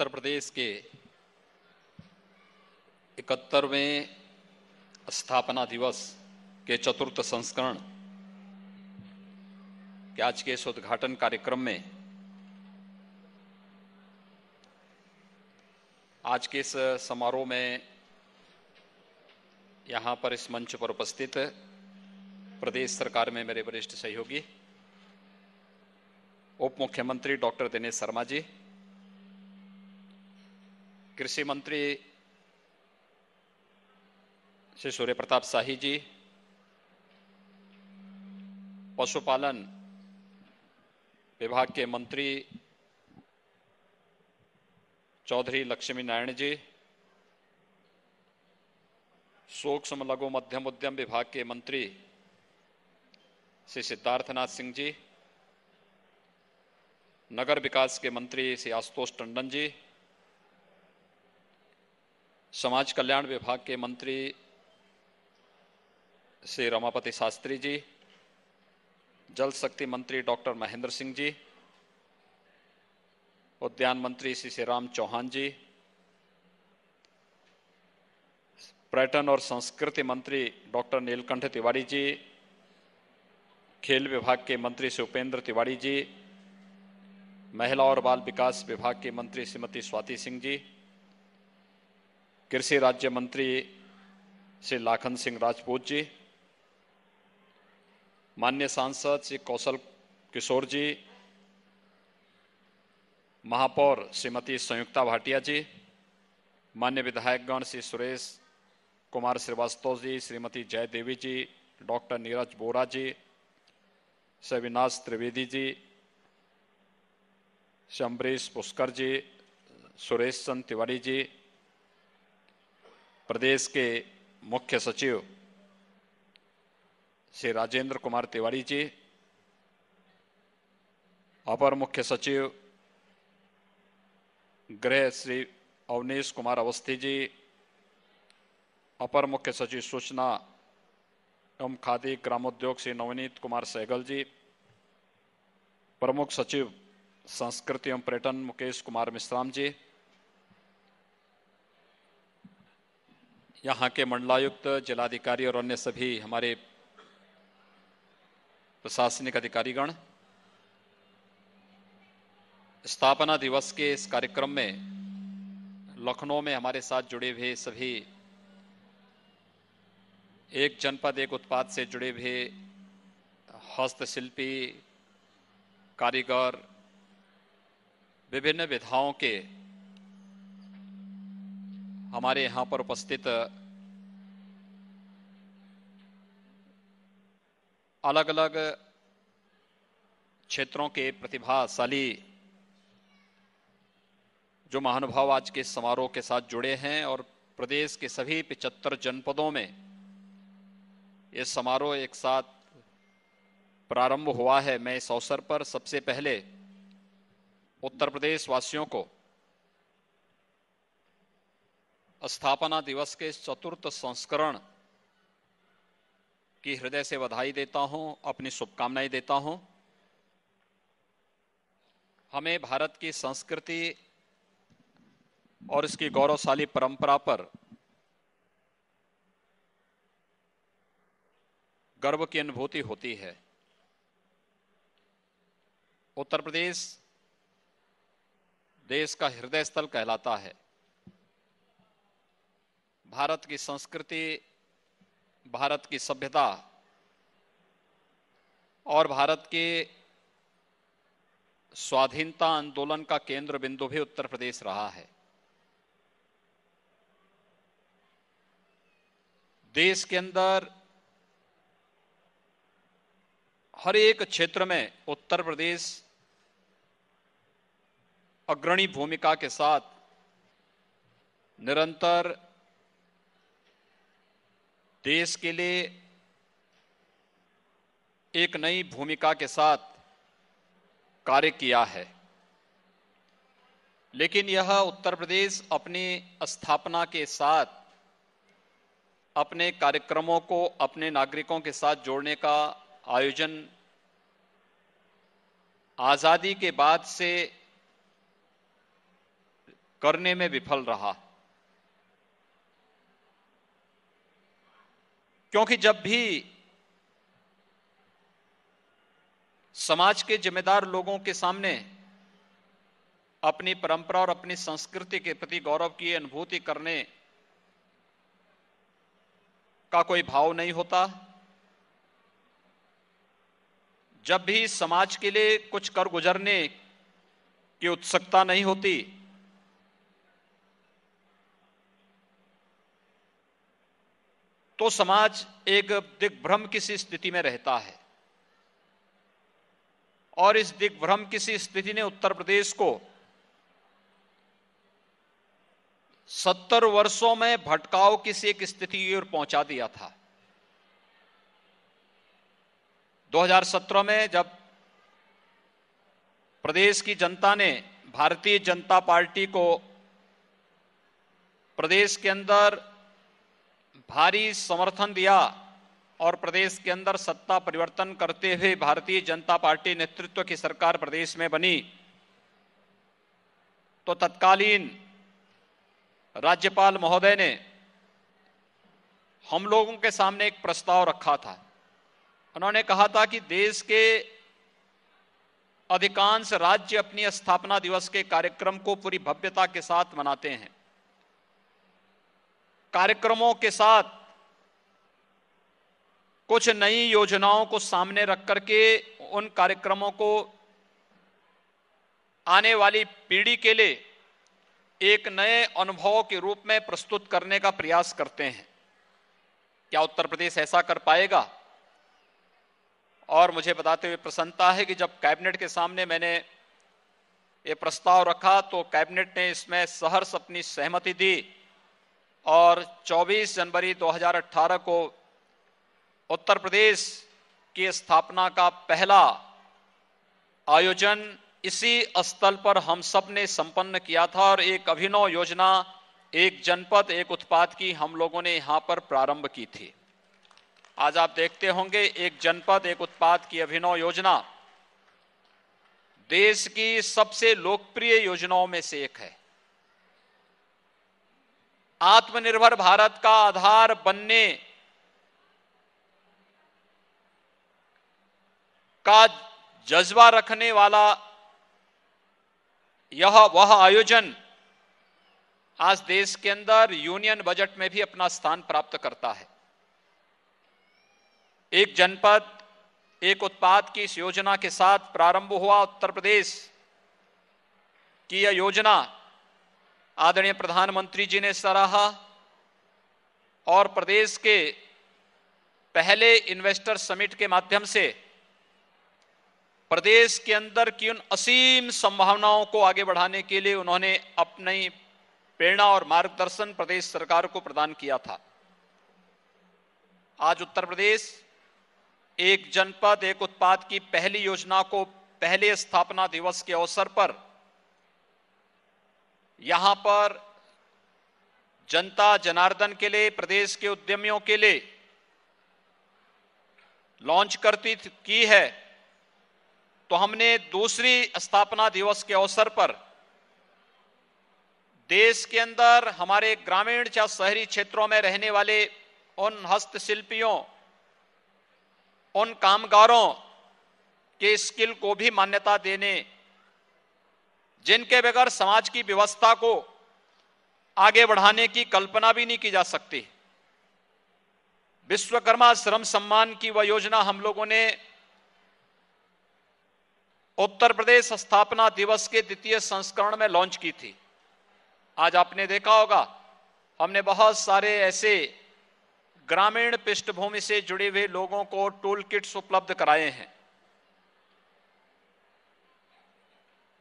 उत्तर प्रदेश के इकहत्तरवें स्थापना दिवस के चतुर्थ संस्करण के आज के इस उद्घाटन कार्यक्रम में आज के इस समारोह में यहां पर इस मंच पर उपस्थित प्रदेश सरकार में मेरे वरिष्ठ सहयोगी उप मुख्यमंत्री डॉक्टर दिनेश शर्मा जी कृषि मंत्री श्री सूर्य प्रताप शाही जी पशुपालन विभाग के मंत्री चौधरी लक्ष्मी नारायण जी सूक्ष्म लघु मध्यम उद्यम विभाग के मंत्री श्री सिद्धार्थनाथ सिंह जी नगर विकास के मंत्री श्री आशुतोष टंडन जी समाज कल्याण विभाग के मंत्री श्री रमापति शास्त्री जी जल शक्ति मंत्री डॉक्टर महेंद्र सिंह जी उद्यान मंत्री श्री श्री राम चौहान जी पर्यटन और संस्कृति मंत्री डॉक्टर नीलकंठ तिवारी जी खेल विभाग के मंत्री श्री उपेंद्र तिवारी जी महिला और बाल विकास विभाग के मंत्री श्रीमती स्वाति सिंह जी कृषि राज्य मंत्री श्री लाखन सिंह राजपूत जी मान्य सांसद श्री कौशल किशोर जी महापौर श्रीमती संयुक्ता भाटिया जी मान्य विधायकगण श्री सुरेश कुमार श्रीवास्तव जी श्रीमती जय देवी जी डॉक्टर नीरज बोरा जी श्री अविनाश त्रिवेदी जी श्री अम्बरीश पुष्कर जी सुरेश चंद तिवारी जी प्रदेश के मुख्य सचिव श्री राजेंद्र कुमार तिवारी जी अपर मुख्य सचिव गृह श्री अवनीश कुमार अवस्थी जी अपर मुख्य सचिव सूचना एवं खादी ग्रामोद्योग श्री नवनीत कुमार सहगल जी प्रमुख सचिव संस्कृति एवं पर्यटन मुकेश कुमार मिश्राम जी यहाँ के मंडलायुक्त जिलाधिकारी और अन्य सभी हमारे प्रशासनिक अधिकारीगण स्थापना दिवस के इस कार्यक्रम में लखनऊ में हमारे साथ जुड़े हुए सभी एक जनपद एक उत्पाद से जुड़े हुए हस्तशिल्पी कारीगर विभिन्न विधाओं के हमारे यहाँ पर उपस्थित अलग अलग क्षेत्रों के प्रतिभाशाली जो महानुभाव आज के समारोह के साथ जुड़े हैं और प्रदेश के सभी पिचहत्तर जनपदों में ये समारोह एक साथ प्रारंभ हुआ है मैं इस अवसर पर सबसे पहले उत्तर प्रदेश वासियों को स्थापना दिवस के चतुर्थ संस्करण की हृदय से बधाई देता हूं अपनी शुभकामनाएं देता हूं हमें भारत की संस्कृति और इसकी गौरवशाली परंपरा पर गर्व की अनुभूति होती है उत्तर प्रदेश देश का हृदय स्थल कहलाता है भारत की संस्कृति भारत की सभ्यता और भारत के स्वाधीनता आंदोलन का केंद्र बिंदु भी उत्तर प्रदेश रहा है देश के अंदर हर एक क्षेत्र में उत्तर प्रदेश अग्रणी भूमिका के साथ निरंतर देश के लिए एक नई भूमिका के साथ कार्य किया है लेकिन यह उत्तर प्रदेश अपनी स्थापना के साथ अपने कार्यक्रमों को अपने नागरिकों के साथ जोड़ने का आयोजन आज़ादी के बाद से करने में विफल रहा क्योंकि जब भी समाज के जिम्मेदार लोगों के सामने अपनी परंपरा और अपनी संस्कृति के प्रति गौरव की अनुभूति करने का कोई भाव नहीं होता जब भी समाज के लिए कुछ कर गुजरने की उत्सुकता नहीं होती तो समाज एक दिग्भ्रम किसी स्थिति में रहता है और इस दिग्भ्रम किसी स्थिति ने उत्तर प्रदेश को सत्तर वर्षों में भटकाव किसी एक स्थिति की ओर पहुंचा दिया था 2017 में जब प्रदेश की जनता ने भारतीय जनता पार्टी को प्रदेश के अंदर भारी समर्थन दिया और प्रदेश के अंदर सत्ता परिवर्तन करते हुए भारतीय जनता पार्टी नेतृत्व की सरकार प्रदेश में बनी तो तत्कालीन राज्यपाल महोदय ने हम लोगों के सामने एक प्रस्ताव रखा था उन्होंने कहा था कि देश के अधिकांश राज्य अपनी स्थापना दिवस के कार्यक्रम को पूरी भव्यता के साथ मनाते हैं कार्यक्रमों के साथ कुछ नई योजनाओं को सामने रख करके उन कार्यक्रमों को आने वाली पीढ़ी के लिए एक नए अनुभव के रूप में प्रस्तुत करने का प्रयास करते हैं क्या उत्तर प्रदेश ऐसा कर पाएगा और मुझे बताते हुए प्रसन्नता है कि जब कैबिनेट के सामने मैंने ये प्रस्ताव रखा तो कैबिनेट ने इसमें सहर्ष अपनी सहमति दी और 24 जनवरी 2018 को उत्तर प्रदेश की स्थापना का पहला आयोजन इसी स्थल पर हम सब ने संपन्न किया था और एक अभिनव योजना एक जनपद एक उत्पाद की हम लोगों ने यहाँ पर प्रारंभ की थी आज आप देखते होंगे एक जनपद एक उत्पाद की अभिनव योजना देश की सबसे लोकप्रिय योजनाओं में से एक है आत्मनिर्भर भारत का आधार बनने का जज्बा रखने वाला यह वह आयोजन आज देश के अंदर यूनियन बजट में भी अपना स्थान प्राप्त करता है एक जनपद एक उत्पाद की इस योजना के साथ प्रारंभ हुआ उत्तर प्रदेश की यह योजना आदरणीय प्रधानमंत्री जी ने सराहा और प्रदेश के पहले इन्वेस्टर समिट के माध्यम से प्रदेश के अंदर की उन असीम संभावनाओं को आगे बढ़ाने के लिए उन्होंने अपनी प्रेरणा और मार्गदर्शन प्रदेश सरकार को प्रदान किया था आज उत्तर प्रदेश एक जनपद एक उत्पाद की पहली योजना को पहले स्थापना दिवस के अवसर पर यहां पर जनता जनार्दन के लिए प्रदेश के उद्यमियों के लिए लॉन्च करती की है तो हमने दूसरी स्थापना दिवस के अवसर पर देश के अंदर हमारे ग्रामीण या शहरी क्षेत्रों में रहने वाले उन हस्तशिल्पियों उन कामगारों के स्किल को भी मान्यता देने जिनके बगैर समाज की व्यवस्था को आगे बढ़ाने की कल्पना भी नहीं की जा सकती विश्वकर्मा श्रम सम्मान की वह योजना हम लोगों ने उत्तर प्रदेश स्थापना दिवस के द्वितीय संस्करण में लॉन्च की थी आज आपने देखा होगा हमने बहुत सारे ऐसे ग्रामीण पृष्ठभूमि से जुड़े हुए लोगों को टूल किट्स उपलब्ध कराए हैं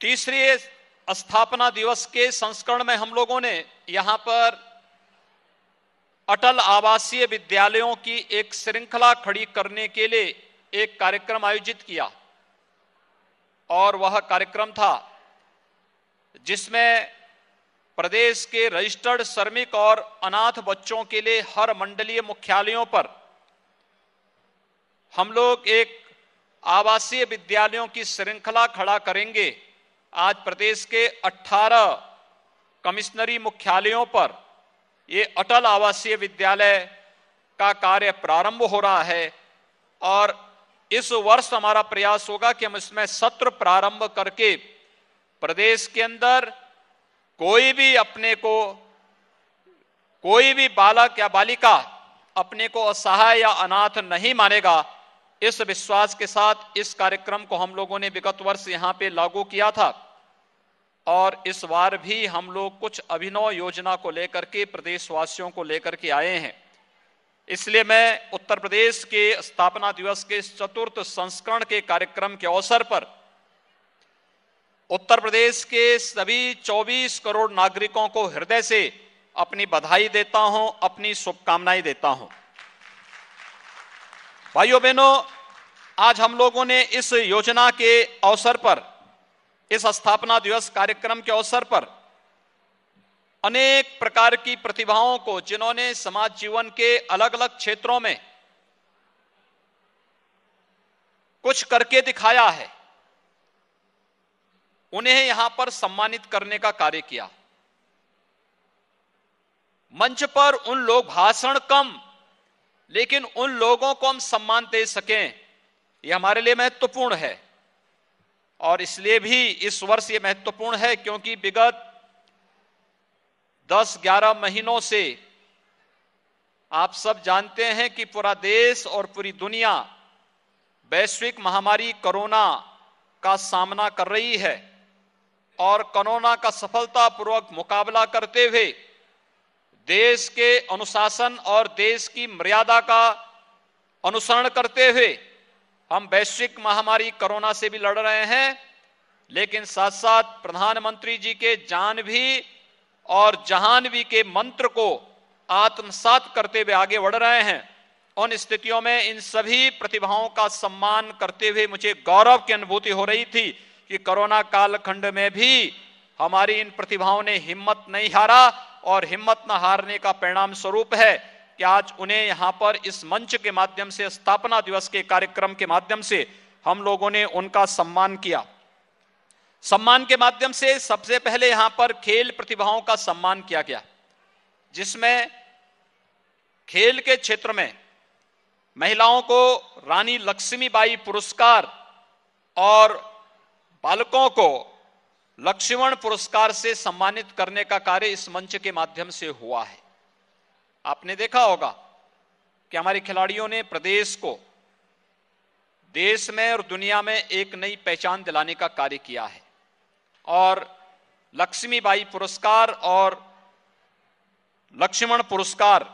तीसरे स्थापना दिवस के संस्करण में हम लोगों ने यहां पर अटल आवासीय विद्यालयों की एक श्रृंखला खड़ी करने के लिए एक कार्यक्रम आयोजित किया और वह कार्यक्रम था जिसमें प्रदेश के रजिस्टर्ड श्रमिक और अनाथ बच्चों के लिए हर मंडलीय मुख्यालयों पर हम लोग एक आवासीय विद्यालयों की श्रृंखला खड़ा करेंगे आज प्रदेश के 18 कमिश्नरी मुख्यालयों पर ये अटल आवासीय विद्यालय का कार्य प्रारंभ हो रहा है और इस वर्ष हमारा प्रयास होगा कि हम इसमें सत्र प्रारंभ करके प्रदेश के अंदर कोई भी अपने को कोई भी बालक या बालिका अपने को असहाय या अनाथ नहीं मानेगा इस विश्वास के साथ इस कार्यक्रम को हम लोगों ने विगत वर्ष यहाँ पे लागू किया था और इस बार भी हम लोग कुछ अभिनव योजना को लेकर के प्रदेशवासियों को लेकर के आए हैं इसलिए मैं उत्तर प्रदेश के स्थापना दिवस के चतुर्थ संस्करण के कार्यक्रम के अवसर पर उत्तर प्रदेश के सभी 24 करोड़ नागरिकों को हृदय से अपनी बधाई देता हूं अपनी शुभकामनाएं देता हूं भाइयों बहनों आज हम लोगों ने इस योजना के अवसर पर इस स्थापना दिवस कार्यक्रम के अवसर पर अनेक प्रकार की प्रतिभाओं को जिन्होंने समाज जीवन के अलग अलग क्षेत्रों में कुछ करके दिखाया है उन्हें यहां पर सम्मानित करने का कार्य किया मंच पर उन लोग भाषण कम लेकिन उन लोगों को हम सम्मान दे सकें यह हमारे लिए महत्वपूर्ण है और इसलिए भी इस वर्ष ये महत्वपूर्ण है क्योंकि विगत 10-11 महीनों से आप सब जानते हैं कि पूरा देश और पूरी दुनिया वैश्विक महामारी कोरोना का सामना कर रही है और कोरोना का सफलतापूर्वक मुकाबला करते हुए देश के अनुशासन और देश की मर्यादा का अनुसरण करते हुए हम वैश्विक महामारी कोरोना से भी लड़ रहे हैं लेकिन साथ साथ प्रधानमंत्री जी के भी और भी के मंत्र को आत्मसात करते हुए आगे बढ़ रहे हैं उन स्थितियों में इन सभी प्रतिभाओं का सम्मान करते हुए मुझे गौरव की अनुभूति हो रही थी कि कोरोना कालखंड में भी हमारी इन प्रतिभाओं ने हिम्मत नहीं हारा और हिम्मत न हारने का परिणाम स्वरूप है कि आज उन्हें यहाँ पर इस मंच के माध्यम से स्थापना दिवस के कार्यक्रम के माध्यम से हम लोगों ने उनका सम्मान किया सम्मान के माध्यम से सबसे पहले यहां पर खेल प्रतिभाओं का सम्मान किया गया जिसमें खेल के क्षेत्र में महिलाओं को रानी लक्ष्मीबाई पुरस्कार और बालकों को लक्ष्मण पुरस्कार से सम्मानित करने का कार्य इस मंच के माध्यम से हुआ है आपने देखा होगा कि हमारे खिलाड़ियों ने प्रदेश को देश में और दुनिया में एक नई पहचान दिलाने का कार्य किया है और लक्ष्मीबाई पुरस्कार और लक्ष्मण पुरस्कार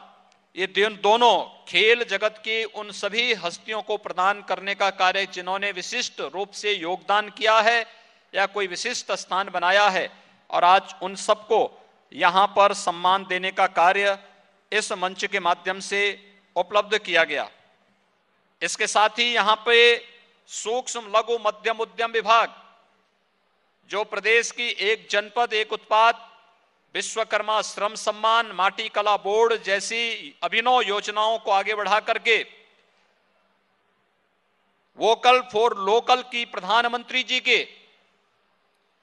ये दोनों खेल जगत की उन सभी हस्तियों को प्रदान करने का कार्य जिन्होंने विशिष्ट रूप से योगदान किया है या कोई विशिष्ट स्थान बनाया है और आज उन सबको यहाँ पर सम्मान देने का कार्य इस मंच के माध्यम से उपलब्ध किया गया इसके साथ ही यहाँ पे सूक्ष्म लघु मध्यम उद्यम विभाग जो प्रदेश की एक जनपद एक उत्पाद विश्वकर्मा श्रम सम्मान माटी कला बोर्ड जैसी अभिनव योजनाओं को आगे बढ़ा करके वोकल फॉर लोकल की प्रधानमंत्री जी के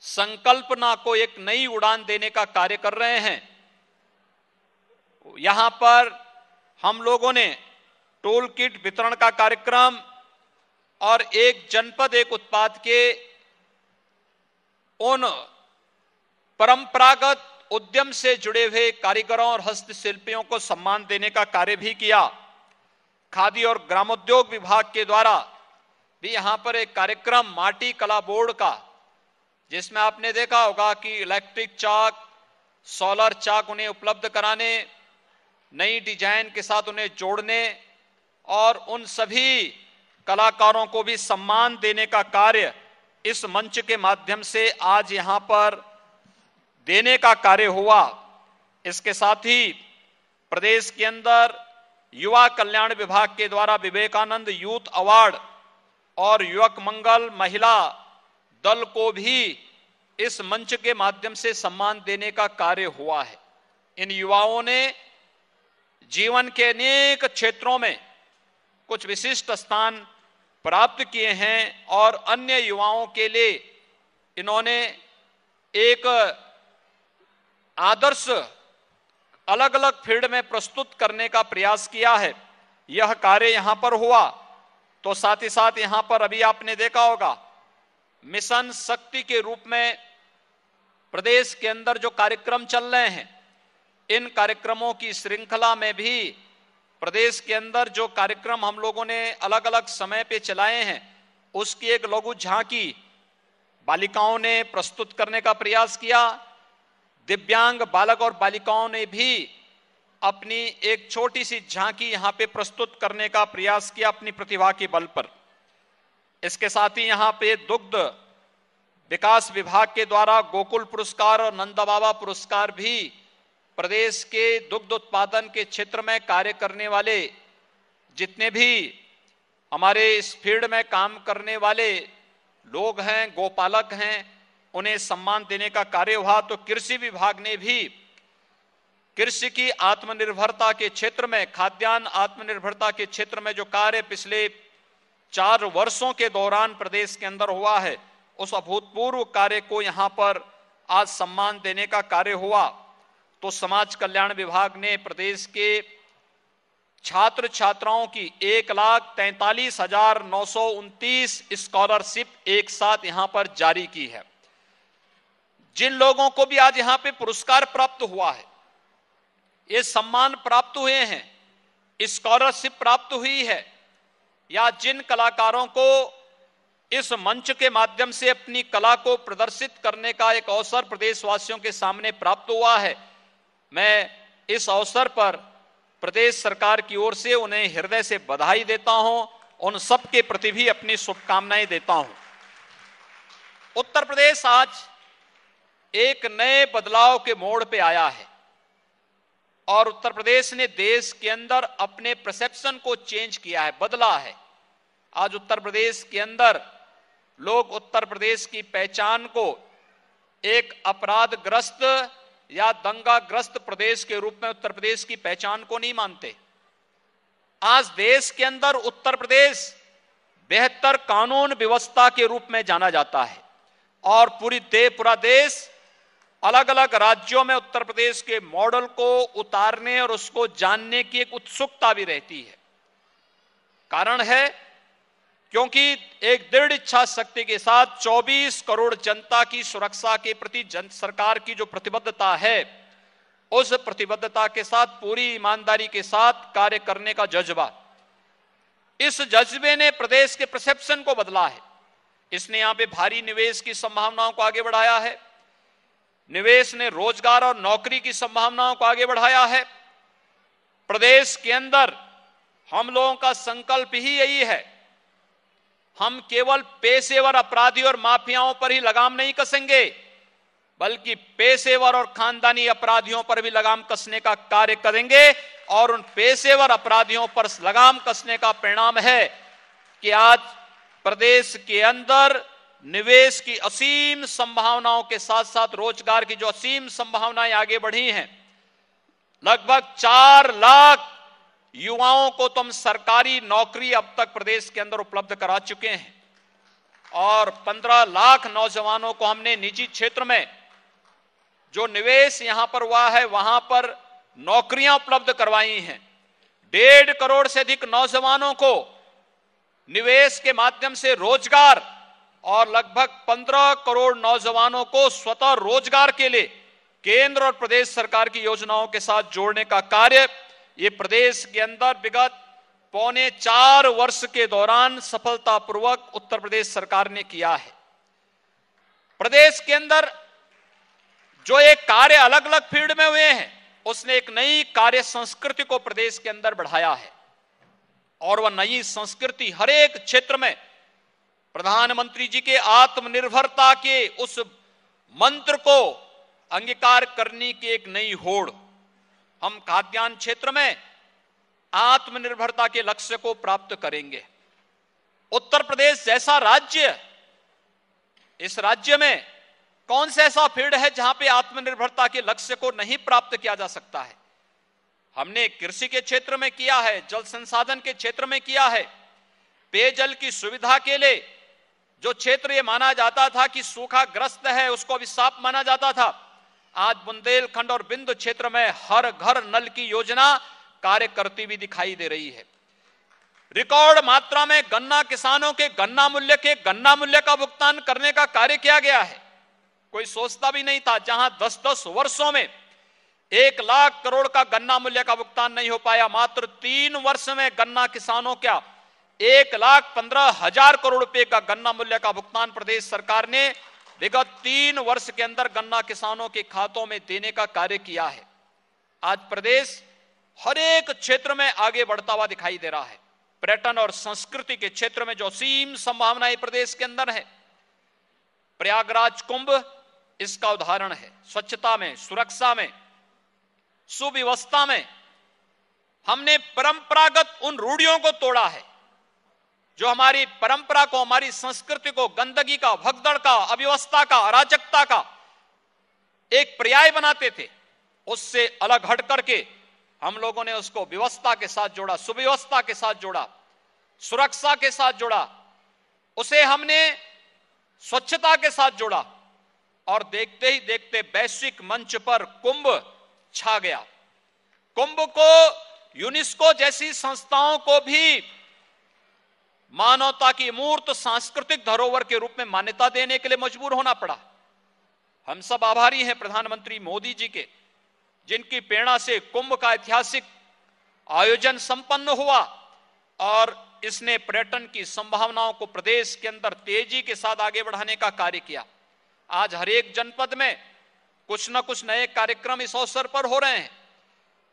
संकल्पना को एक नई उड़ान देने का कार्य कर रहे हैं यहां पर हम लोगों ने टोल किट वितरण का कार्यक्रम और एक जनपद एक उत्पाद के उन परंपरागत उद्यम से जुड़े हुए कारीगरों और हस्तशिल्पियों को सम्मान देने का कार्य भी किया खादी और ग्रामोद्योग विभाग के द्वारा भी यहां पर एक कार्यक्रम माटी कला बोर्ड का जिसमें आपने देखा होगा कि इलेक्ट्रिक चाक सोलर चाक उन्हें उपलब्ध कराने नई डिजाइन के साथ उन्हें जोड़ने और उन सभी कलाकारों को भी सम्मान देने का कार्य इस मंच के माध्यम से आज यहाँ पर देने का कार्य हुआ इसके साथ ही प्रदेश के अंदर युवा कल्याण विभाग के द्वारा विवेकानंद यूथ अवार्ड और युवक मंगल महिला दल को भी इस मंच के माध्यम से सम्मान देने का कार्य हुआ है इन युवाओं ने जीवन के अनेक क्षेत्रों में कुछ विशिष्ट स्थान प्राप्त किए हैं और अन्य युवाओं के लिए इन्होंने एक आदर्श अलग अलग फील्ड में प्रस्तुत करने का प्रयास किया है यह कार्य यहां पर हुआ तो साथ ही साथ यहां पर अभी आपने देखा होगा मिशन शक्ति के रूप में प्रदेश के अंदर जो कार्यक्रम चल रहे हैं इन कार्यक्रमों की श्रृंखला में भी प्रदेश के अंदर जो कार्यक्रम हम लोगों ने अलग अलग समय पे चलाए हैं उसकी एक लघु झांकी बालिकाओं ने प्रस्तुत करने का प्रयास किया दिव्यांग बालक और बालिकाओं ने भी अपनी एक छोटी सी झांकी यहां पे प्रस्तुत करने का प्रयास किया अपनी प्रतिभा के बल पर इसके साथ ही यहाँ पे दुग्ध विकास विभाग के द्वारा गोकुल पुरस्कार और नंदबाबा पुरस्कार भी प्रदेश के दुग्ध उत्पादन के क्षेत्र में कार्य करने वाले जितने भी हमारे इस फील्ड में काम करने वाले लोग हैं गोपालक हैं उन्हें सम्मान देने का कार्य हुआ तो कृषि विभाग ने भी कृषि की आत्मनिर्भरता के क्षेत्र में खाद्यान्न आत्मनिर्भरता के क्षेत्र में जो कार्य पिछले चार वर्षों के दौरान प्रदेश के अंदर हुआ है उस अभूतपूर्व कार्य को यहाँ पर आज सम्मान देने का कार्य हुआ तो समाज कल्याण विभाग ने प्रदेश के छात्र छात्राओं की एक लाख तैतालीस हजार नौ सौ उनतीस स्कॉलरशिप एक साथ यहाँ पर जारी की है जिन लोगों को भी आज यहाँ पे पुरस्कार प्राप्त हुआ है ये सम्मान प्राप्त हुए हैं स्कॉलरशिप प्राप्त हुई है या जिन कलाकारों को इस मंच के माध्यम से अपनी कला को प्रदर्शित करने का एक अवसर प्रदेशवासियों के सामने प्राप्त हुआ है मैं इस अवसर पर प्रदेश सरकार की ओर से उन्हें हृदय से बधाई देता हूं उन सबके प्रति भी अपनी शुभकामनाएं देता हूं उत्तर प्रदेश आज एक नए बदलाव के मोड़ पे आया है और उत्तर प्रदेश ने देश के अंदर अपने परसेप्शन को चेंज किया है बदला है आज उत्तर प्रदेश के अंदर लोग उत्तर प्रदेश की पहचान को एक अपराधग्रस्त या दंगाग्रस्त प्रदेश के रूप में उत्तर प्रदेश की पहचान को नहीं मानते आज देश के अंदर उत्तर प्रदेश बेहतर कानून व्यवस्था के रूप में जाना जाता है और पूरी दे पूरा देश अलग अलग राज्यों में उत्तर प्रदेश के मॉडल को उतारने और उसको जानने की एक उत्सुकता भी रहती है कारण है क्योंकि एक दृढ़ इच्छा शक्ति के साथ 24 करोड़ जनता की सुरक्षा के प्रति जन सरकार की जो प्रतिबद्धता है उस प्रतिबद्धता के साथ पूरी ईमानदारी के साथ कार्य करने का जज्बा इस जज्बे ने प्रदेश के प्रसेप्शन को बदला है इसने यहां पे भारी निवेश की संभावनाओं को आगे बढ़ाया है निवेश ने रोजगार और नौकरी की संभावनाओं को आगे बढ़ाया है प्रदेश के अंदर हम लोगों का संकल्प ही यही है हम केवल पेशेवर अपराधी और माफियाओं पर ही लगाम नहीं कसेंगे बल्कि पेशेवर और खानदानी अपराधियों पर भी लगाम कसने का कार्य करेंगे और उन पेशेवर अपराधियों पर लगाम कसने का परिणाम है कि आज प्रदेश के अंदर निवेश की असीम संभावनाओं के साथ साथ रोजगार की जो असीम संभावनाएं आगे बढ़ी हैं लगभग चार लाख युवाओं को तुम तो सरकारी नौकरी अब तक प्रदेश के अंदर उपलब्ध करा चुके हैं और 15 लाख नौजवानों को हमने निजी क्षेत्र में जो निवेश यहां पर हुआ है वहां पर नौकरियां उपलब्ध करवाई हैं डेढ़ करोड़ से अधिक नौजवानों को निवेश के माध्यम से रोजगार और लगभग 15 करोड़ नौजवानों को स्वतः रोजगार के लिए केंद्र और प्रदेश सरकार की योजनाओं के साथ जोड़ने का कार्य ये प्रदेश के अंदर विगत पौने चार वर्ष के दौरान सफलतापूर्वक उत्तर प्रदेश सरकार ने किया है प्रदेश के अंदर जो एक कार्य अलग अलग फील्ड में हुए हैं उसने एक नई कार्य संस्कृति को प्रदेश के अंदर बढ़ाया है और वह नई संस्कृति हर एक क्षेत्र में प्रधानमंत्री जी के आत्मनिर्भरता के उस मंत्र को अंगीकार करने की एक नई होड़ हम खाद्यान्न क्षेत्र में आत्मनिर्भरता के लक्ष्य को प्राप्त करेंगे उत्तर प्रदेश जैसा राज्य इस राज्य में कौन सा ऐसा फील्ड है जहां पे आत्मनिर्भरता के लक्ष्य को नहीं प्राप्त किया जा सकता है हमने कृषि के क्षेत्र में किया है जल संसाधन के क्षेत्र में किया है पेयजल की सुविधा के लिए जो क्षेत्र ये माना जाता था कि सूखा ग्रस्त है उसको अभी साफ माना जाता था आज बुंदेलखंड और बिंदु क्षेत्र में हर घर नल की योजना कार्य करती भी दिखाई दे रही है रिकॉर्ड मात्रा में गन्ना किसानों के गन्ना मूल्य के गन्ना मूल्य का भुगतान करने का कार्य किया गया है कोई सोचता भी नहीं था जहां 10-10 वर्षों में एक लाख करोड़ का गन्ना मूल्य का भुगतान नहीं हो पाया मात्र तीन वर्ष में गन्ना किसानों का एक लाख पंद्रह हजार करोड़ रुपए का गन्ना मूल्य का भुगतान प्रदेश सरकार ने विगत तीन वर्ष के अंदर गन्ना किसानों के खातों में देने का कार्य किया है आज प्रदेश हर एक क्षेत्र में आगे बढ़ता हुआ दिखाई दे रहा है पर्यटन और संस्कृति के क्षेत्र में जो असीम संभावनाएं प्रदेश के अंदर है प्रयागराज कुंभ इसका उदाहरण है स्वच्छता में सुरक्षा में सुव्यवस्था में हमने परंपरागत उन रूढ़ियों को तोड़ा है जो हमारी परंपरा को हमारी संस्कृति को गंदगी का भगदड़ का अव्यवस्था का अराजकता का एक पर्याय बनाते थे उससे अलग हट करके हम लोगों ने उसको व्यवस्था के साथ जोड़ा सुव्यवस्था के साथ जोड़ा सुरक्षा के साथ जोड़ा उसे हमने स्वच्छता के साथ जोड़ा और देखते ही देखते वैश्विक मंच पर कुंभ छा गया कुंभ को यूनेस्को जैसी संस्थाओं को भी मानवता की मूर्त सांस्कृतिक धरोहर के रूप में मान्यता देने के लिए मजबूर होना पड़ा हम सब आभारी हैं प्रधानमंत्री मोदी जी के जिनकी प्रेरणा से कुंभ का ऐतिहासिक आयोजन संपन्न हुआ और इसने पर्यटन की संभावनाओं को प्रदेश के अंदर तेजी के साथ आगे बढ़ाने का कार्य किया आज हरेक जनपद में कुछ ना कुछ नए कार्यक्रम इस अवसर पर हो रहे हैं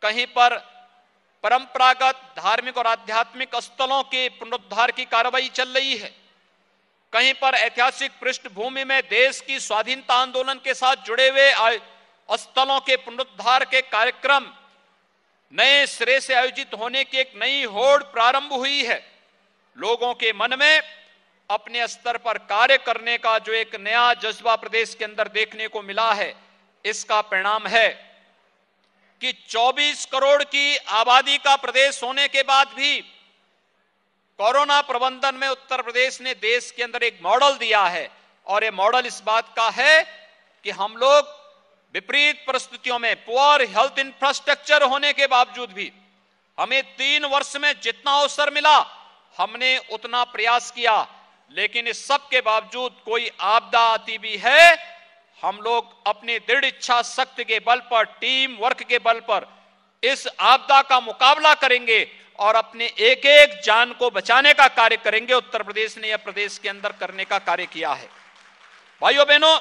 कहीं पर परंपरागत धार्मिक और आध्यात्मिक स्थलों के पुनरुद्धार की कार्रवाई चल रही है कहीं पर ऐतिहासिक पृष्ठभूमि में देश की स्वाधीनता आंदोलन के साथ जुड़े हुए स्थलों के पुनरुद्धार के कार्यक्रम नए सिरे से आयोजित होने की एक नई होड़ प्रारंभ हुई है लोगों के मन में अपने स्तर पर कार्य करने का जो एक नया जज्बा प्रदेश के अंदर देखने को मिला है इसका परिणाम है कि 24 करोड़ की आबादी का प्रदेश होने के बाद भी कोरोना प्रबंधन में उत्तर प्रदेश ने देश के अंदर एक मॉडल दिया है और ये मॉडल इस बात का है कि हम लोग विपरीत परिस्थितियों में पुअर हेल्थ इंफ्रास्ट्रक्चर होने के बावजूद भी हमें तीन वर्ष में जितना अवसर मिला हमने उतना प्रयास किया लेकिन इस सब के बावजूद कोई आपदा आती भी है हम लोग अपनी दृढ़ इच्छा शक्ति के बल पर टीम वर्क के बल पर इस आपदा का मुकाबला करेंगे और अपने एक एक जान को बचाने का कार्य करेंगे उत्तर प्रदेश ने यह प्रदेश के अंदर करने का कार्य किया है भाइयों बहनों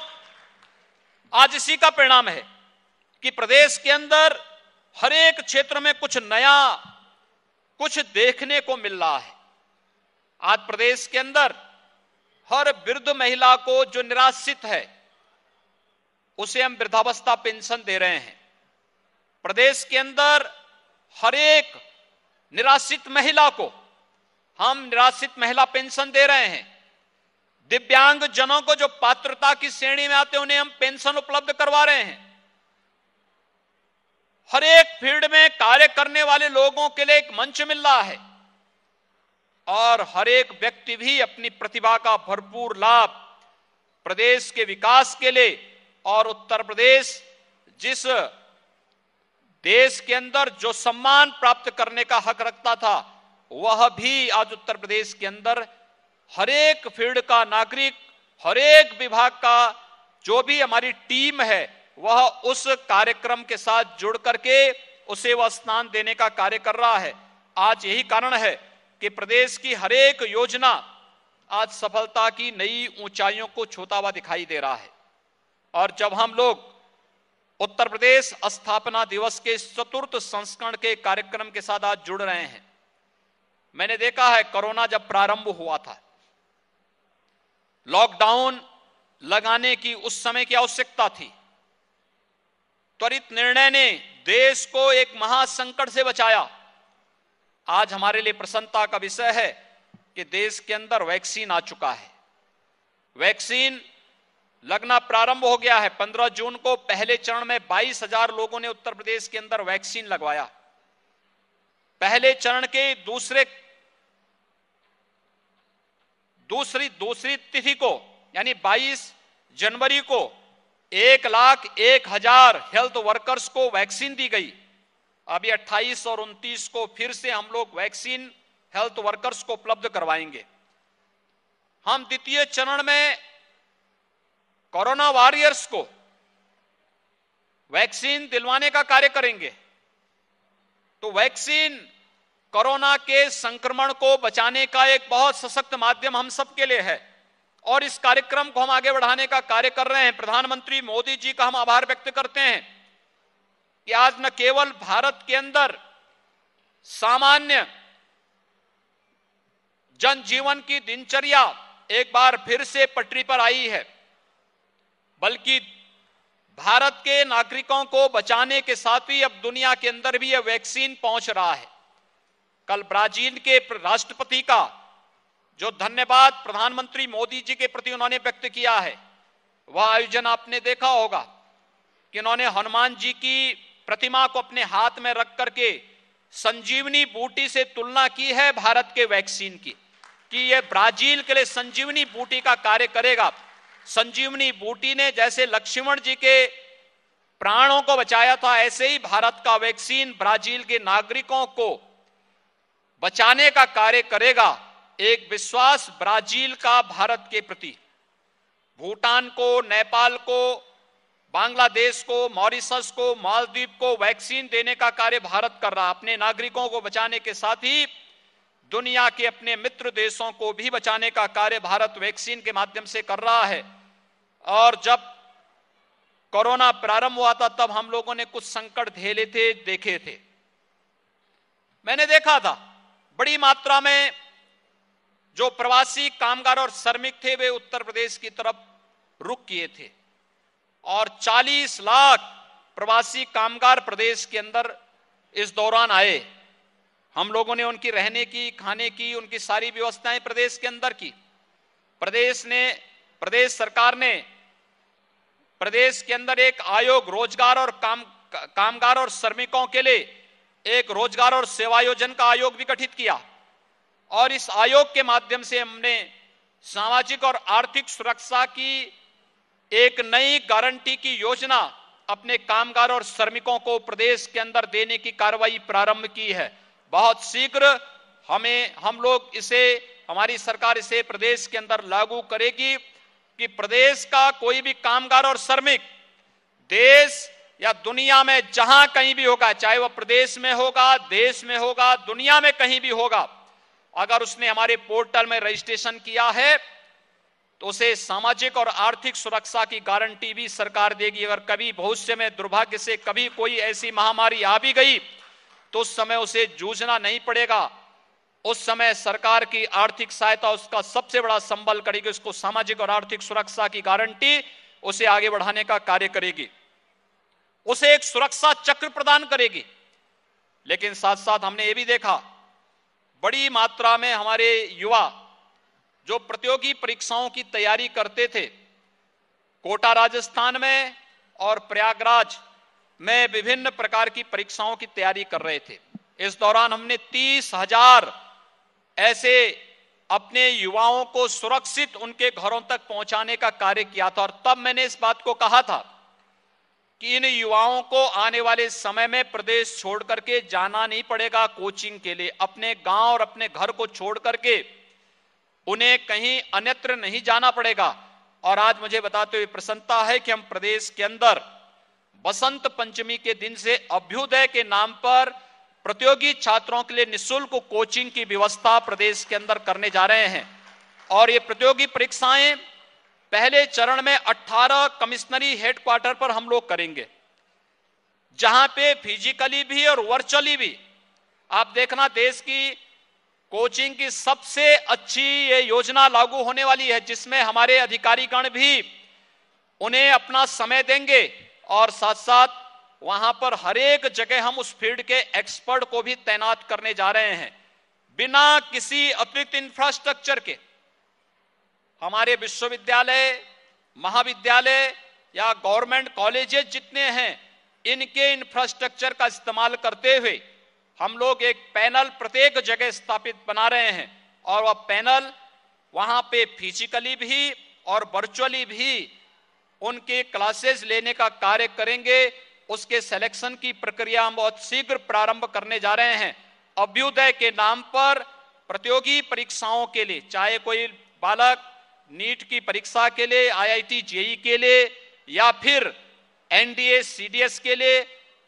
आज इसी का परिणाम है कि प्रदेश के अंदर हर एक क्षेत्र में कुछ नया कुछ देखने को मिल रहा है आज प्रदेश के अंदर हर वृद्ध महिला को जो निराश्रित है उसे हम वृद्धावस्था पेंशन दे रहे हैं प्रदेश के अंदर हर एक निराश्रित महिला को हम निराश्रित महिला पेंशन दे रहे हैं दिव्यांग जनों को जो पात्रता की श्रेणी में आते उन्हें हम पेंशन उपलब्ध करवा रहे हैं हर एक फील्ड में कार्य करने वाले लोगों के लिए एक मंच मिल रहा है और हर एक व्यक्ति भी अपनी प्रतिभा का भरपूर लाभ प्रदेश के विकास के लिए और उत्तर प्रदेश जिस देश के अंदर जो सम्मान प्राप्त करने का हक रखता था वह भी आज उत्तर प्रदेश के अंदर हरेक फील्ड का नागरिक हरेक विभाग का जो भी हमारी टीम है वह उस कार्यक्रम के साथ जुड़ करके उसे वह स्नान देने का कार्य कर रहा है आज यही कारण है कि प्रदेश की हरेक योजना आज सफलता की नई ऊंचाइयों को छोटा हुआ दिखाई दे रहा है और जब हम लोग उत्तर प्रदेश स्थापना दिवस के चतुर्थ संस्करण के कार्यक्रम के साथ आज जुड़ रहे हैं मैंने देखा है कोरोना जब प्रारंभ हुआ था लॉकडाउन लगाने की उस समय की आवश्यकता थी त्वरित निर्णय ने देश को एक महासंकट से बचाया आज हमारे लिए प्रसन्नता का विषय है कि देश के अंदर वैक्सीन आ चुका है वैक्सीन लगना प्रारंभ हो गया है 15 जून को पहले चरण में 22,000 लोगों ने उत्तर प्रदेश के अंदर वैक्सीन लगवाया पहले चरण के दूसरे दूसरी दूसरी तिथि को यानी 22 जनवरी को एक लाख एक हजार हेल्थ वर्कर्स को वैक्सीन दी गई अभी 28 और 29 को फिर से हम लोग वैक्सीन हेल्थ वर्कर्स को उपलब्ध करवाएंगे हम द्वितीय चरण में कोरोना वॉरियर्स को वैक्सीन दिलवाने का कार्य करेंगे तो वैक्सीन कोरोना के संक्रमण को बचाने का एक बहुत सशक्त माध्यम हम सबके लिए है और इस कार्यक्रम को हम आगे बढ़ाने का कार्य कर रहे हैं प्रधानमंत्री मोदी जी का हम आभार व्यक्त करते हैं कि आज न केवल भारत के अंदर सामान्य जनजीवन की दिनचर्या एक बार फिर से पटरी पर आई है बल्कि भारत के नागरिकों को बचाने के साथ ही अब दुनिया के अंदर भी यह वैक्सीन पहुंच रहा है कल ब्राजील के राष्ट्रपति का जो धन्यवाद प्रधानमंत्री मोदी जी के प्रति उन्होंने व्यक्त किया है वह आयोजन आपने देखा होगा कि उन्होंने हनुमान जी की प्रतिमा को अपने हाथ में रख करके संजीवनी बूटी से तुलना की है भारत के वैक्सीन की कि यह ब्राजील के लिए संजीवनी बूटी का कार्य करेगा संजीवनी बूटी ने जैसे लक्ष्मण जी के प्राणों को बचाया था ऐसे ही भारत का वैक्सीन ब्राजील के नागरिकों को बचाने का कार्य करेगा एक विश्वास ब्राजील का भारत के प्रति भूटान को नेपाल को बांग्लादेश को मॉरिशस को मालदीव को वैक्सीन देने का कार्य भारत कर रहा अपने नागरिकों को बचाने के साथ ही दुनिया के अपने मित्र देशों को भी बचाने का कार्य भारत वैक्सीन के माध्यम से कर रहा है और जब कोरोना प्रारंभ हुआ था तब हम लोगों ने कुछ संकट झेले थे देखे थे मैंने देखा था बड़ी मात्रा में जो प्रवासी कामगार और श्रमिक थे वे उत्तर प्रदेश की तरफ रुक किए थे और 40 लाख प्रवासी कामगार प्रदेश के अंदर इस दौरान आए हम लोगों ने उनकी रहने की खाने की उनकी सारी व्यवस्थाएं प्रदेश के अंदर की प्रदेश ने प्रदेश सरकार ने प्रदेश के अंदर एक आयोग रोजगार और काम कामगार और श्रमिकों के लिए एक रोजगार और सेवायोजन का आयोग भी गठित किया और इस आयोग के माध्यम से हमने सामाजिक और आर्थिक सुरक्षा की एक नई गारंटी की योजना अपने कामगार और श्रमिकों को प्रदेश के अंदर देने की कार्रवाई प्रारंभ की है बहुत शीघ्र हमें हम लोग इसे हमारी सरकार इसे प्रदेश के अंदर लागू करेगी कि प्रदेश का कोई भी कामगार और श्रमिक देश या दुनिया में जहां कहीं भी होगा चाहे वह प्रदेश में होगा देश में होगा दुनिया में कहीं भी होगा अगर उसने हमारे पोर्टल में रजिस्ट्रेशन किया है तो उसे सामाजिक और आर्थिक सुरक्षा की गारंटी भी सरकार देगी अगर कभी भविष्य में दुर्भाग्य से कभी कोई ऐसी महामारी आ भी गई तो उस समय उसे जूझना नहीं पड़ेगा उस समय सरकार की आर्थिक सहायता उसका सबसे बड़ा संबल करेगी उसको सामाजिक और आर्थिक सुरक्षा की गारंटी उसे आगे बढ़ाने का कार्य करेगी उसे एक सुरक्षा चक्र प्रदान करेगी लेकिन साथ साथ हमने ये भी देखा बड़ी मात्रा में हमारे युवा जो प्रतियोगी परीक्षाओं की तैयारी करते थे कोटा राजस्थान में और प्रयागराज में विभिन्न प्रकार की परीक्षाओं की तैयारी कर रहे थे इस दौरान हमने तीस हजार ऐसे अपने युवाओं को सुरक्षित उनके घरों तक पहुंचाने का कार्य किया था और तब मैंने इस बात को कहा था कि इन युवाओं को आने वाले समय में प्रदेश छोड़ करके जाना नहीं पड़ेगा कोचिंग के लिए अपने गांव और अपने घर को छोड़ करके उन्हें कहीं अन्यत्र नहीं जाना पड़ेगा और आज मुझे बताते हुए प्रसन्नता है कि हम प्रदेश के अंदर बसंत पंचमी के दिन से अभ्युदय के नाम पर प्रतियोगी छात्रों के लिए निशुल्क कोचिंग की व्यवस्था प्रदेश के अंदर करने जा रहे हैं और ये प्रतियोगी परीक्षाएं पहले चरण में 18 कमिश्नरी हेडक्वार्टर पर हम लोग करेंगे जहां पे फिजिकली भी और वर्चुअली भी आप देखना देश की कोचिंग की सबसे अच्छी ये योजना लागू होने वाली है जिसमें हमारे अधिकारीगण भी उन्हें अपना समय देंगे और साथ साथ वहां पर हर एक जगह हम उस फील्ड के एक्सपर्ट को भी तैनात करने जा रहे हैं बिना किसी अतिरिक्त इंफ्रास्ट्रक्चर के हमारे विश्वविद्यालय महाविद्यालय या गवर्नमेंट कॉलेजेस जितने हैं इनके इंफ्रास्ट्रक्चर का इस्तेमाल करते हुए हम लोग एक पैनल प्रत्येक जगह स्थापित बना रहे हैं और वह पैनल वहां पे फिजिकली भी और वर्चुअली भी उनके क्लासेस लेने का कार्य करेंगे उसके सिलेक्शन की प्रक्रिया हम बहुत शीघ्र प्रारंभ करने जा रहे हैं अभ्युदय के नाम पर प्रतियोगी परीक्षाओं के लिए चाहे कोई बालक नीट की परीक्षा के लिए आईआईटी जेई e के लिए या फिर एनडीए सीडीएस के लिए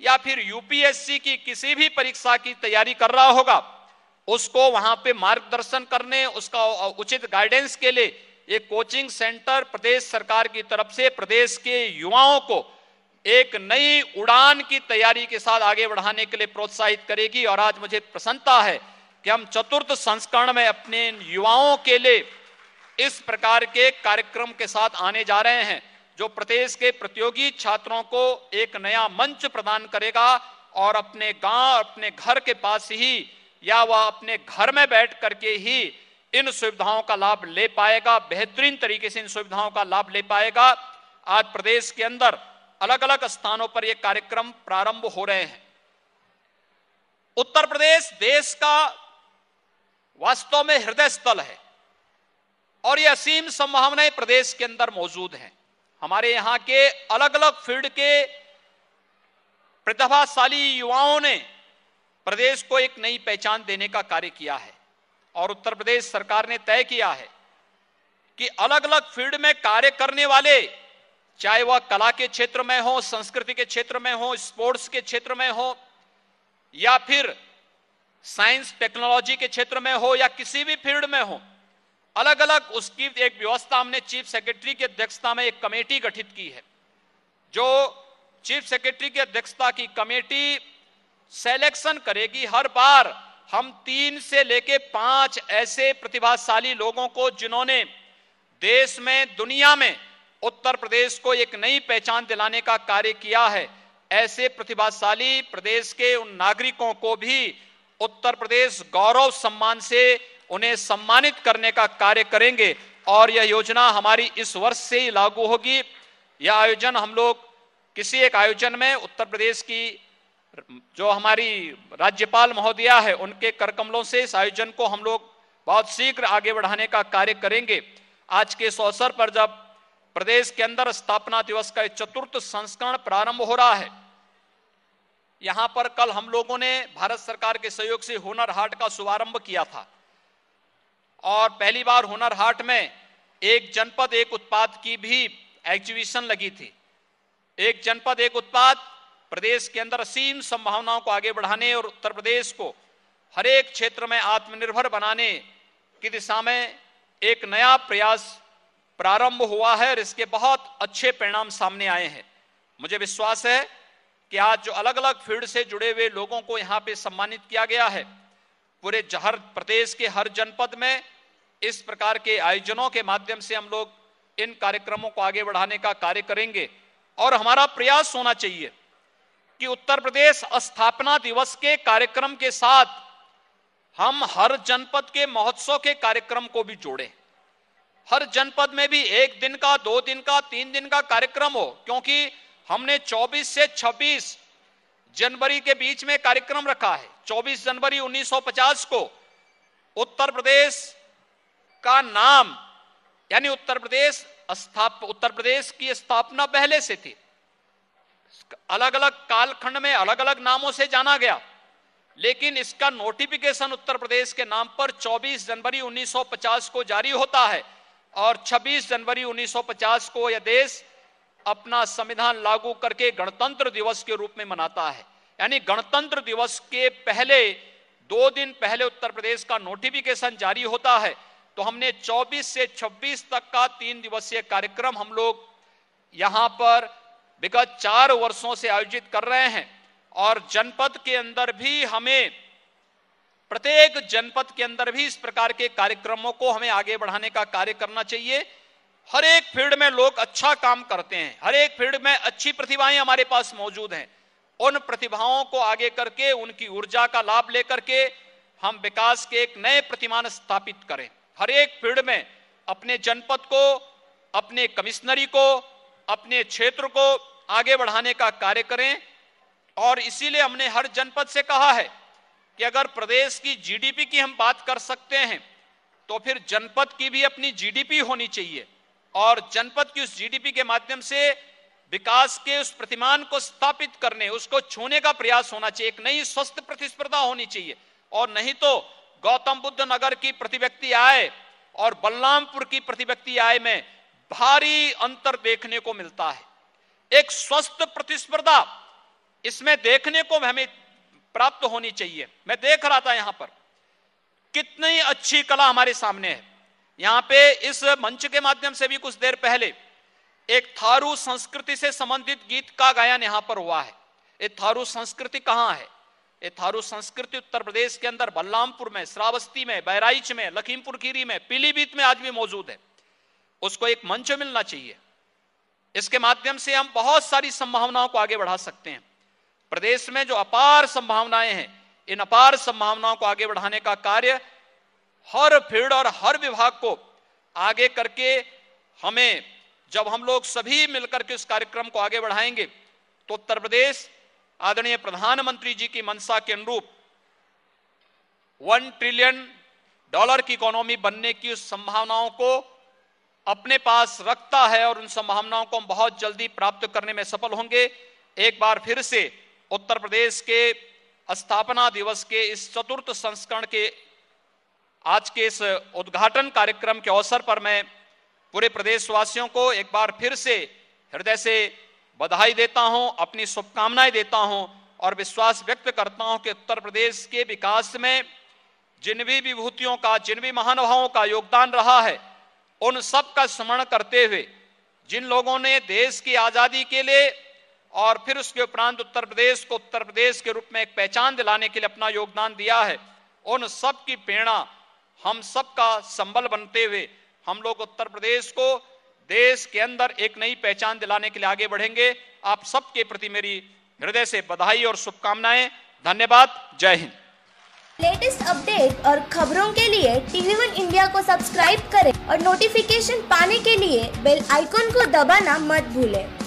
या फिर यूपीएससी की किसी भी परीक्षा की तैयारी कर रहा होगा उसको वहां पे मार्गदर्शन करने उसका उचित गाइडेंस के लिए एक कोचिंग सेंटर प्रदेश सरकार की तरफ से प्रदेश के युवाओं को एक नई उड़ान की तैयारी के साथ आगे बढ़ाने के लिए प्रोत्साहित करेगी और आज मुझे प्रसन्नता है कि हम चतुर्थ संस्करण में अपने युवाओं के लिए इस प्रकार के कार्यक्रम के साथ आने जा रहे हैं जो प्रदेश के प्रतियोगी छात्रों को एक नया मंच प्रदान करेगा और अपने गांव अपने घर के पास ही या वह अपने घर में बैठ करके ही इन सुविधाओं का लाभ ले पाएगा बेहतरीन तरीके से इन सुविधाओं का लाभ ले पाएगा आज प्रदेश के अंदर अलग अलग स्थानों पर यह कार्यक्रम प्रारंभ हो रहे हैं उत्तर प्रदेश देश का वास्तव में हृदय स्थल है और ये असीम संभावनाएं प्रदेश के अंदर मौजूद हैं हमारे यहां के अलग अलग फील्ड के प्रतिभाशाली युवाओं ने प्रदेश को एक नई पहचान देने का कार्य किया है और उत्तर प्रदेश सरकार ने तय किया है कि अलग अलग फील्ड में कार्य करने वाले चाहे वह कला के क्षेत्र में हो संस्कृति के क्षेत्र में हो स्पोर्ट्स के क्षेत्र में हो या फिर साइंस टेक्नोलॉजी के क्षेत्र में हो या किसी भी फील्ड में हो अलग अलग उसकी एक व्यवस्था हमने चीफ सेक्रेटरी की अध्यक्षता में एक कमेटी गठित की है जो चीफ सेक्रेटरी की अध्यक्षता की कमेटी सेलेक्शन करेगी हर बार हम तीन से लेके पांच ऐसे प्रतिभाशाली लोगों को जिन्होंने देश में दुनिया में उत्तर प्रदेश को एक नई पहचान दिलाने का कार्य किया है ऐसे प्रतिभाशाली प्रदेश के उन नागरिकों को भी उत्तर प्रदेश गौरव सम्मान से उन्हें सम्मानित करने का कार्य करेंगे और यह योजना हमारी इस वर्ष से ही लागू होगी यह आयोजन हम लोग किसी एक आयोजन में उत्तर प्रदेश की जो हमारी राज्यपाल महोदया है उनके करकमलों से इस आयोजन को हम लोग बहुत शीघ्र आगे बढ़ाने का कार्य करेंगे आज के इस अवसर पर जब प्रदेश के अंदर स्थापना दिवस का चतुर्थ संस्करण प्रारंभ हो रहा है यहां पर कल हम लोगों ने भारत सरकार के सहयोग से हुनर हाट का शुभारंभ किया था और पहली बार हुनर हाट में एक जनपद एक उत्पाद की भी एग्जीबिशन लगी थी एक जनपद एक उत्पाद प्रदेश के अंदर असीम संभावनाओं को आगे बढ़ाने और उत्तर प्रदेश को हर एक क्षेत्र में आत्मनिर्भर बनाने की दिशा में एक नया प्रयास प्रारंभ हुआ है और इसके बहुत अच्छे परिणाम सामने आए हैं मुझे विश्वास है कि आज जो अलग अलग फील्ड से जुड़े हुए लोगों को यहाँ पे सम्मानित किया गया है पूरे हर प्रदेश के हर जनपद में इस प्रकार के आयोजनों के माध्यम से हम लोग इन कार्यक्रमों को आगे बढ़ाने का कार्य करेंगे और हमारा प्रयास होना चाहिए कि उत्तर प्रदेश स्थापना दिवस के कार्यक्रम के साथ हम हर जनपद के महोत्सव के कार्यक्रम को भी जोड़ें हर जनपद में भी एक दिन का दो दिन का तीन दिन का कार्यक्रम हो क्योंकि हमने 24 से 26 जनवरी के बीच में कार्यक्रम रखा है 24 जनवरी 1950 को उत्तर प्रदेश का नाम यानी उत्तर प्रदेश स्थाप उत्तर प्रदेश की स्थापना पहले से थी अलग अलग कालखंड में अलग अलग नामों से जाना गया लेकिन इसका नोटिफिकेशन उत्तर प्रदेश के नाम पर 24 जनवरी 1950 को जारी होता है और 26 जनवरी 1950 को यह देश अपना संविधान लागू करके गणतंत्र दिवस के रूप में मनाता है यानी गणतंत्र दिवस के पहले दो दिन पहले उत्तर प्रदेश का नोटिफिकेशन जारी होता है तो हमने 24 से 26 तक का तीन दिवसीय कार्यक्रम हम लोग यहां पर विगत चार वर्षों से आयोजित कर रहे हैं और जनपद के अंदर भी हमें प्रत्येक जनपद के अंदर भी इस प्रकार के कार्यक्रमों को हमें आगे बढ़ाने का कार्य करना चाहिए हर एक फील्ड में लोग अच्छा काम करते हैं हर एक फील्ड में अच्छी प्रतिभाएं हमारे पास मौजूद हैं उन प्रतिभाओं को आगे करके उनकी ऊर्जा का लाभ लेकर के हम विकास के एक नए प्रतिमान स्थापित करें हर एक फील्ड में अपने जनपद को अपने कमिश्नरी को अपने क्षेत्र को आगे बढ़ाने का कार्य करें और इसीलिए हमने हर जनपद से कहा है कि अगर प्रदेश की जीडीपी की हम बात कर सकते हैं तो फिर जनपद की भी अपनी जीडीपी होनी चाहिए और जनपद की उस जीडीपी के माध्यम से विकास के उस प्रतिमान को स्थापित करने उसको छूने का प्रयास होना चाहिए एक नई स्वस्थ प्रतिस्पर्धा होनी चाहिए और नहीं तो गौतम बुद्ध नगर की प्रति व्यक्ति आय और बलरामपुर की प्रति व्यक्ति आय में भारी अंतर देखने को मिलता है एक स्वस्थ प्रतिस्पर्धा इसमें देखने को हमें प्राप्त होनी चाहिए मैं देख रहा था यहां पर कितनी अच्छी कला हमारे सामने है यहां पे इस मंच के माध्यम से भी कुछ देर पहले एक थारू संस्कृति से संबंधित गीत का गायन यहां पर हुआ है ये थारू संस्कृति कहाँ है ये थारू संस्कृति उत्तर प्रदेश के अंदर बल्लामपुर में श्रावस्ती में बहराइच में लखीमपुर खीरी में पीलीभीत में आज भी मौजूद है उसको एक मंच मिलना चाहिए इसके माध्यम से हम बहुत सारी संभावनाओं को आगे बढ़ा सकते हैं प्रदेश में जो अपार संभावनाएं हैं इन अपार संभावनाओं को आगे बढ़ाने का कार्य हर फील्ड और हर विभाग को आगे करके हमें जब हम लोग सभी मिलकर के उस कार्यक्रम को आगे बढ़ाएंगे तो उत्तर प्रदेश आदरणीय प्रधानमंत्री जी की मंशा के अनुरूप वन ट्रिलियन डॉलर की इकोनॉमी बनने की उस संभावनाओं को अपने पास रखता है और उन संभावनाओं को हम बहुत जल्दी प्राप्त करने में सफल होंगे एक बार फिर से उत्तर प्रदेश के स्थापना दिवस के इस चतुर्थ संस्करण के आज के इस उद्घाटन कार्यक्रम के अवसर पर मैं पूरे प्रदेशवासियों को एक बार फिर से हृदय से बधाई देता हूं अपनी शुभकामनाएं देता हूं और विश्वास व्यक्त करता हूं कि उत्तर प्रदेश के विकास में जिन भी विभूतियों का जिन भी महानुभावों का योगदान रहा है उन सब का स्मरण करते हुए जिन लोगों ने देश की आज़ादी के लिए और फिर उसके उपरांत उत्तर प्रदेश को उत्तर प्रदेश के रूप में एक पहचान दिलाने के लिए अपना योगदान दिया है उन सब की प्रेरणा हम सब का संबल बनते हुए हम लोग उत्तर प्रदेश को देश के अंदर एक नई पहचान दिलाने के लिए आगे बढ़ेंगे आप सबके प्रति मेरी हृदय से बधाई और शुभकामनाएं धन्यवाद जय हिंद लेटेस्ट अपडेट और खबरों के लिए टीवी वन इंडिया को सब्सक्राइब करें और नोटिफिकेशन पाने के लिए बेल आइकॉन को दबाना मत भूलें